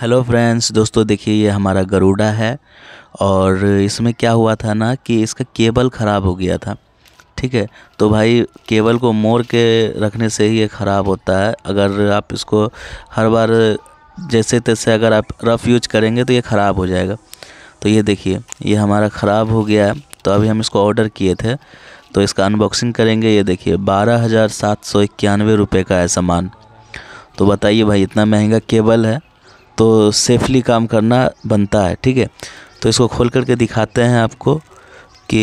hello friends दोस्तों देखिए ये हमारा गरुड़ा है और इसमें क्या हुआ था ना कि इसका केबल ख़राब हो गया था ठीक है तो भाई केबल को मोड़ के रखने से ही ये ख़राब होता है अगर आप इसको हर बार जैसे तैसे अगर आप रफ़ यूज करेंगे तो ये ख़राब हो जाएगा तो ये देखिए ये हमारा ख़राब हो गया है तो अभी हम इसको ऑर्डर किए थे तो इसका अनबॉक्सिंग करेंगे ये देखिए बारह हज़ार सात सौ इक्यानवे रुपये का है सामान तो बताइए भाई इतना महंगा केबल है तो सेफली काम करना बनता है ठीक है तो इसको खोल करके दिखाते हैं आपको कि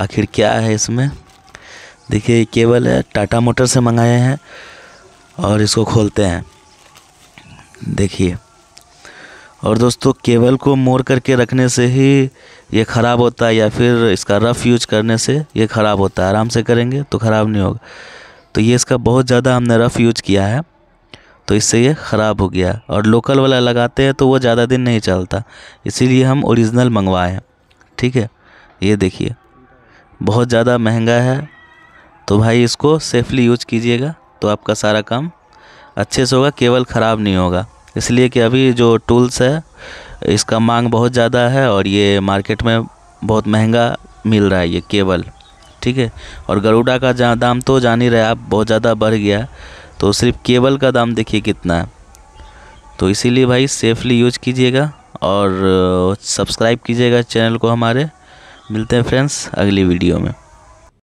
आखिर क्या है इसमें देखिए केवल है टाटा मोटर से मंगाए हैं और इसको खोलते हैं देखिए और दोस्तों केबल को मोड़ करके रखने से ही ये ख़राब होता है या फिर इसका रफ़ यूज करने से ये ख़राब होता है आराम से करेंगे तो ख़राब नहीं होगा तो ये इसका बहुत ज़्यादा हमने रफ़ यूज किया है तो इससे ये ख़राब हो गया और लोकल वाला लगाते हैं तो वो ज़्यादा दिन नहीं चलता इसीलिए हम ओरिजिनल मंगवाएँ ठीक है ये देखिए बहुत ज़्यादा महंगा है तो भाई इसको सेफली यूज कीजिएगा तो आपका सारा काम अच्छे से होगा केवल ख़राब नहीं होगा इसलिए कि अभी जो टूल्स है इसका मांग बहुत ज़्यादा है और ये मार्केट में बहुत महंगा मिल रहा है ये केवल ठीक है और गरुड़ा का जहाँ दाम तो जान ही रहे आप बहुत ज़्यादा बढ़ गया तो सिर्फ केबल का दाम देखिए कितना है तो इसीलिए भाई सेफली यूज कीजिएगा और सब्सक्राइब कीजिएगा चैनल को हमारे मिलते हैं फ्रेंड्स अगली वीडियो में